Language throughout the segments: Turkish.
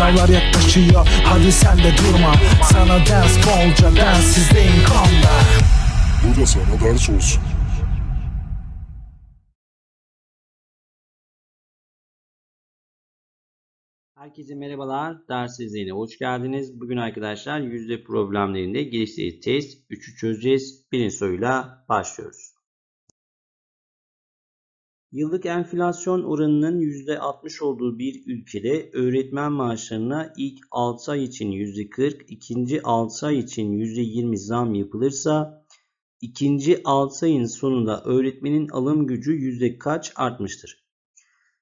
Sınavlar yaklaşıyor hadi sen de durma Sana ders bolca ben sizdeyim kanla Bu da sana ders olsun Herkese merhabalar. Ders izleyine hoş geldiniz. Bugün arkadaşlar yüzde problemlerinde geliştirici test 3'ü çözeceğiz. Birinci soruyla başlıyoruz. Yıllık enflasyon oranının %60 olduğu bir ülkede öğretmen maaşlarına ilk 6 ay için %40, ikinci 6 ay için %20 zam yapılırsa ikinci 6 ayın sonunda öğretmenin alım gücü yüzde kaç artmıştır?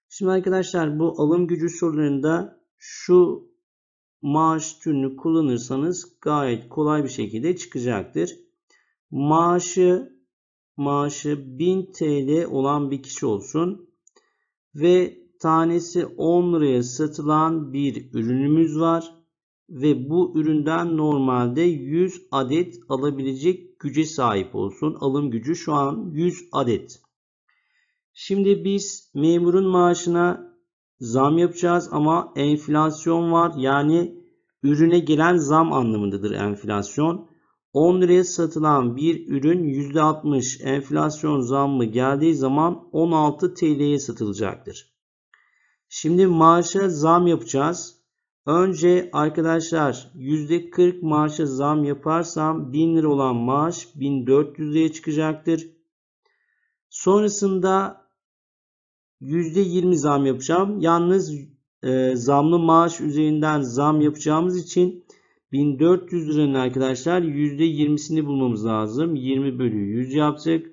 Şimdi arkadaşlar bu alım gücü sorularında şu maaş türünü kullanırsanız gayet kolay bir şekilde çıkacaktır. Maaşı maaşı 1000 TL olan bir kişi olsun ve tanesi 10 liraya satılan bir ürünümüz var ve bu üründen normalde 100 adet alabilecek güce sahip olsun. Alım gücü şu an 100 adet. Şimdi biz memurun maaşına zam yapacağız ama enflasyon var. Yani ürüne gelen zam anlamındadır enflasyon. 10 liraya satılan bir ürün %60 enflasyon zammı geldiği zaman 16 TL'ye satılacaktır. Şimdi maaşa zam yapacağız. Önce arkadaşlar %40 maaşa zam yaparsam 1000 lira olan maaş 1400 liraya çıkacaktır. Sonrasında %20 zam yapacağım. Yalnız e, zamlı maaş üzerinden zam yapacağımız için 1400 liranın arkadaşlar %20'sini bulmamız lazım. 20 bölü 100 yaptık.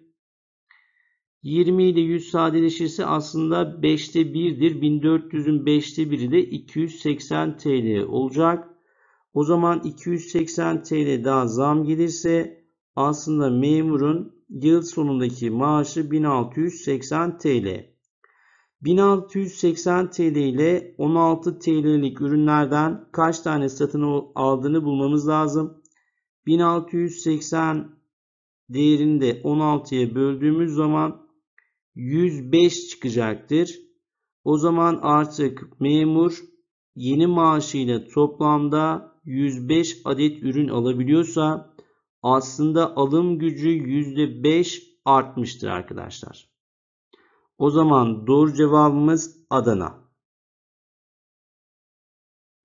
20 ile 100 sadeleşirse aslında 5'te 1'dir. 1400'ün 5'te 1'i de 280 TL olacak. O zaman 280 TL daha zam gelirse aslında memurun yıl sonundaki maaşı 1680 TL. 1680 TL ile 16 TL'lik ürünlerden kaç tane satın aldığını bulmamız lazım. 1680 değerini de 16'ya böldüğümüz zaman 105 çıkacaktır. O zaman artık memur yeni maaşıyla toplamda 105 adet ürün alabiliyorsa aslında alım gücü %5 artmıştır arkadaşlar. O zaman doğru cevabımız Adana.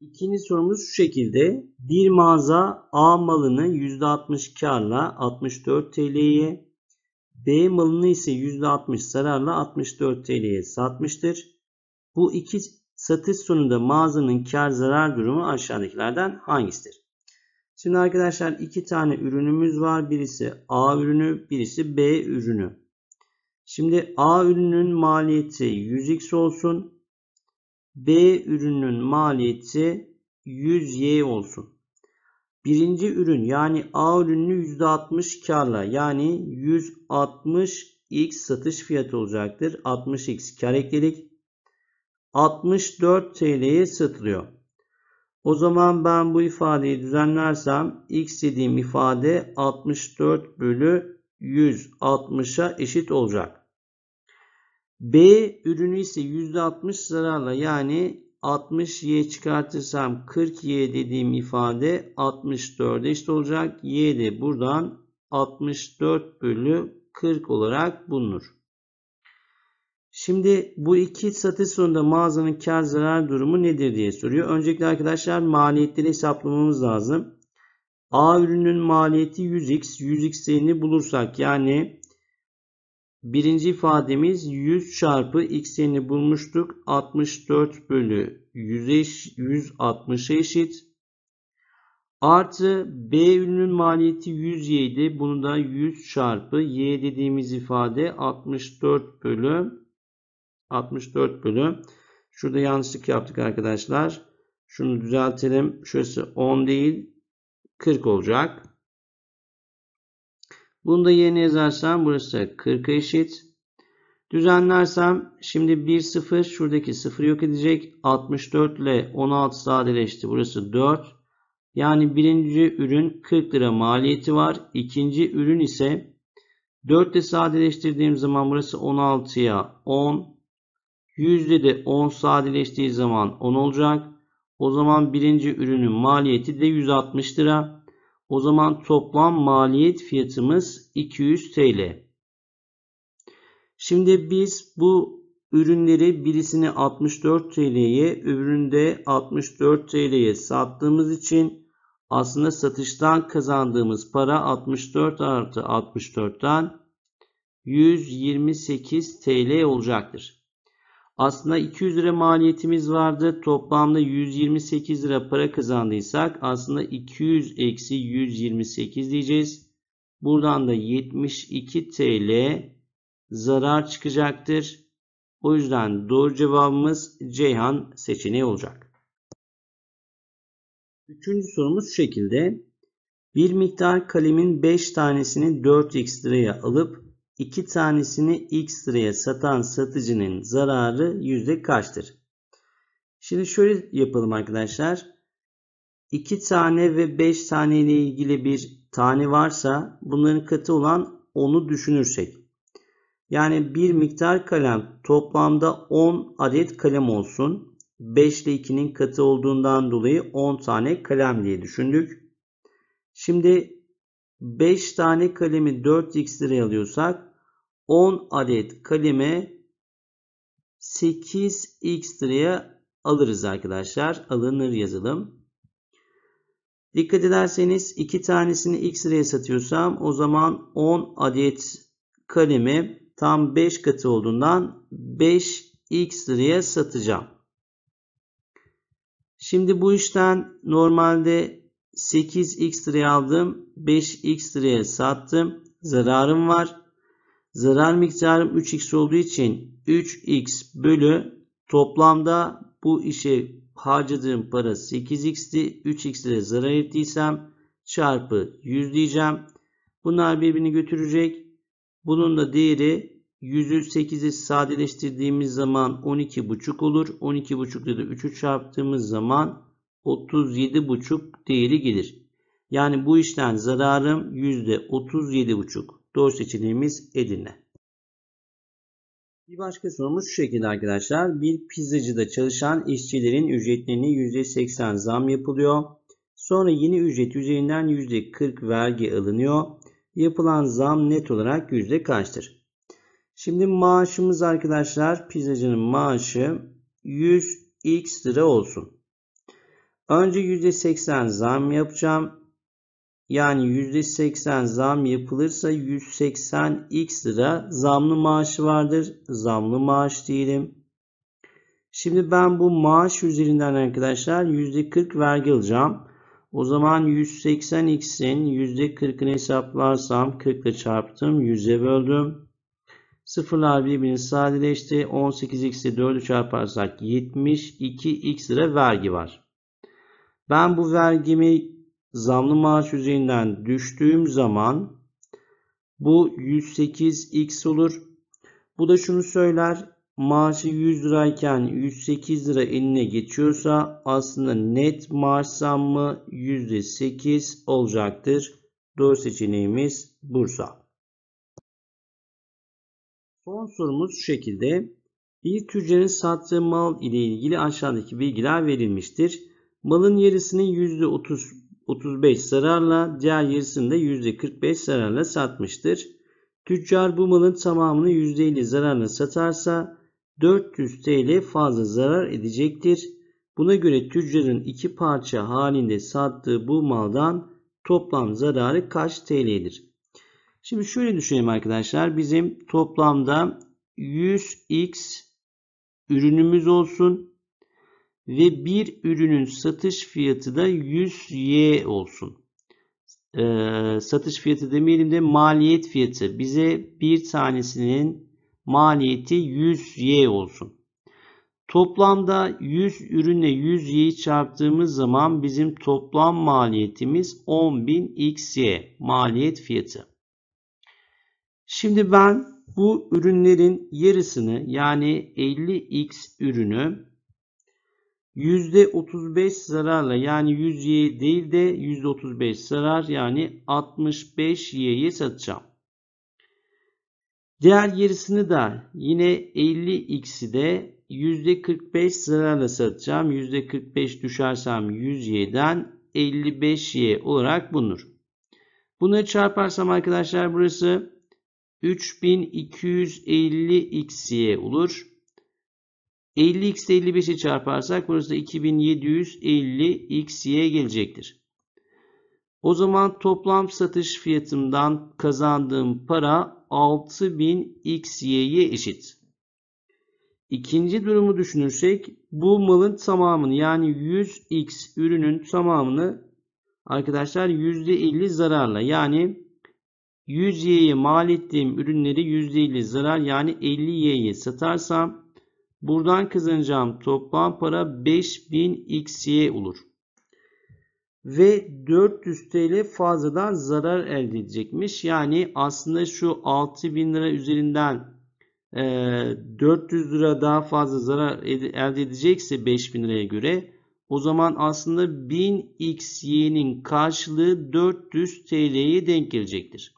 İkinci sorumuz şu şekilde. Bir mağaza A malını %60 karla 64 TL'ye, B malını ise %60 zararla 64 TL'ye satmıştır. Bu iki satış sonunda mağazanın kar zarar durumu aşağıdakilerden hangisidir? Şimdi arkadaşlar iki tane ürünümüz var. Birisi A ürünü, birisi B ürünü. Şimdi A ürünün maliyeti 100x olsun. B ürünün maliyeti 100y olsun. Birinci ürün yani A ürününü %60 karla yani 160x satış fiyatı olacaktır. 60x kar ekledik. 64 TL'ye satılıyor. O zaman ben bu ifadeyi düzenlersem x dediğim ifade 64 bölü 160'a eşit olacak. B ürünü ise %60 zararla yani 60y çıkartırsam 40y dediğim ifade 64'e eşit olacak. Y de buradan 64 bölü 40 olarak bulunur. Şimdi bu iki satış sonunda mağazanın kar zarar durumu nedir diye soruyor. Öncelikle arkadaşlar maliyetleri hesaplamamız lazım. A ürünün maliyeti 100x. 100x'ini bulursak yani Birinci ifademiz 100 çarpı x'ini bulmuştuk. 64 bölü 100'e eşit. Artı B ünlünün maliyeti 107. Bunu da 100 çarpı y dediğimiz ifade 64 bölü 64 bölü. Şurada yanlışlık yaptık arkadaşlar. Şunu düzeltelim. Şurası 10 değil 40 olacak. Bunu da yerine yazarsam burası 40'a eşit. Düzenlersem şimdi 1 0 şuradaki 0 yok edecek. 64 ile 16 sadeleşti. Burası 4. Yani birinci ürün 40 lira maliyeti var. İkinci ürün ise 4 ile sadeleştirdiğim zaman burası 16'ya 10. Yüzde de 10 sadeleştiği zaman 10 olacak. O zaman birinci ürünün maliyeti de 160 lira. O zaman toplam maliyet fiyatımız 200 TL. Şimdi biz bu ürünleri birisini 64 TL'ye öbüründe 64 TL'ye sattığımız için aslında satıştan kazandığımız para 64 artı 64'ten 128 TL olacaktır. Aslında 200 lira maliyetimiz vardı. Toplamda 128 lira para kazandıysak aslında 200 eksi 128 diyeceğiz. Buradan da 72 TL zarar çıkacaktır. O yüzden doğru cevabımız Ceyhan seçeneği olacak. Üçüncü sorumuz şu şekilde. Bir miktar kalemin 5 tanesini 4x liraya alıp 2 tanesini X liraya satan satıcının zararı yüzde kaçtır? Şimdi şöyle yapalım arkadaşlar. 2 tane ve 5 tane ile ilgili bir tane varsa bunların katı olan 10'u düşünürsek. Yani bir miktar kalem toplamda 10 adet kalem olsun. 5 ile 2'nin katı olduğundan dolayı 10 tane kalem diye düşündük. Şimdi 5 tane kalemi 4x liraya alıyorsak 10 adet kaleme 8x liraya alırız arkadaşlar. Alınır yazılım. Dikkat ederseniz iki tanesini x liraya satıyorsam o zaman 10 adet kalemi tam 5 katı olduğundan 5x liraya satacağım. Şimdi bu işten normalde 8x liraya aldım. 5x liraya sattım. Zararım var. Zarar miktarım 3x olduğu için 3x bölü toplamda bu işe harcadığım para 8x'ti. 3x ile zarar ettiysem çarpı 100 diyeceğim. Bunlar birbirini götürecek. Bunun da değeri 108'i sadeleştirdiğimiz zaman 12,5 olur. 12,5 ile 3'ü çarptığımız zaman 37,5 değeri gelir. Yani bu işten zararım %37,5. Doğru seçeneğimiz Edirne. Bir başka sorumuz şu şekilde arkadaşlar. Bir pizzacıda çalışan işçilerin ücretlerine %80 zam yapılıyor. Sonra yeni ücret üzerinden %40 vergi alınıyor. Yapılan zam net olarak yüzde kaçtır? Şimdi maaşımız arkadaşlar pizzacının maaşı 100 x lira olsun. Önce %80 zam yapacağım. Yani %80 zam yapılırsa 180x lira zamlı maaşı vardır. Zamlı maaş diyelim. Şimdi ben bu maaş üzerinden arkadaşlar %40 vergi alacağım. O zaman 180x'in %40'ını hesaplarsam 40 ile çarptım. 100'e böldüm. Sıfırlar birbirini sadeleşti. 18x'i 4'ü çarparsak 72x lira vergi var. Ben bu vergimi zamlı maaş yüzeyinden düştüğüm zaman bu 108x olur. Bu da şunu söyler. Maaşı 100 lirayken 108 lira eline geçiyorsa aslında net maaş zammı %8 olacaktır. Doğru seçeneğimiz Bursa. Son sorumuz şu şekilde. Bir tüccarın sattığı mal ile ilgili aşağıdaki bilgiler verilmiştir. Malın yarısını %30 35 zararla, diğer yarısını da %45 zararla satmıştır. Tüccar bu malın tamamını %50 zararla satarsa 400 TL fazla zarar edecektir. Buna göre tüccarın iki parça halinde sattığı bu maldan toplam zararı kaç TL'dir? Şimdi şöyle düşünelim arkadaşlar. Bizim toplamda 100x ürünümüz olsun ve bir ürünün satış fiyatı da 100 Y olsun. E, satış fiyatı demeyelim de maliyet fiyatı. Bize bir tanesinin maliyeti 100 Y olsun. Toplamda 100 ürünle 100 Y'yi çarptığımız zaman bizim toplam maliyetimiz 10.000 XY maliyet fiyatı. Şimdi ben bu ürünlerin yarısını yani 50X ürünü %35 zararla yani 100Y değil de %35 zarar yani 65Y'ye satacağım. Diğer gerisini de yine 50X'i de %45 zararla satacağım. %45 düşersem 100Y'den 55Y olarak bulunur. Bunları çarparsam arkadaşlar burası 3250 xy olur. 50x ile 55'i çarparsak burası da 2750xy gelecektir. O zaman toplam satış fiyatımdan kazandığım para 6000xy'ye eşit. İkinci durumu düşünürsek bu malın tamamını yani 100x ürünün tamamını arkadaşlar %50 zararla yani 100y'ye mal ettiğim ürünleri %50 zarar yani 50y'ye satarsam Buradan kazanacağım toplam para 5000xy olur. Ve 400 TL fazladan zarar elde edecekmiş. Yani aslında şu 6000 lira üzerinden 400 e, lira daha fazla zarar elde edecekse 5000 liraya göre o zaman aslında 1000xy'nin karşılığı 400 TL'ye denk gelecektir.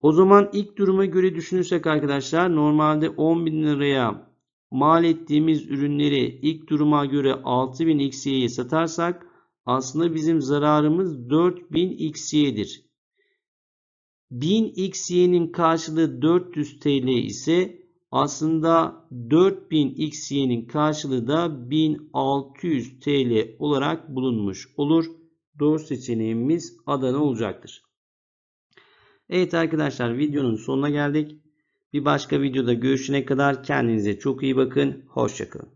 O zaman ilk duruma göre düşünürsek arkadaşlar normalde 10.000 liraya mal ettiğimiz ürünleri ilk duruma göre 6000 xy'ye satarsak aslında bizim zararımız 4000 xy'dir. 1000 xy'nin karşılığı 400 TL ise aslında 4000 xy'nin karşılığı da 1600 TL olarak bulunmuş olur. Doğru seçeneğimiz Adana olacaktır. Evet arkadaşlar videonun sonuna geldik. Bir başka videoda görüşene kadar kendinize çok iyi bakın. Hoşçakalın.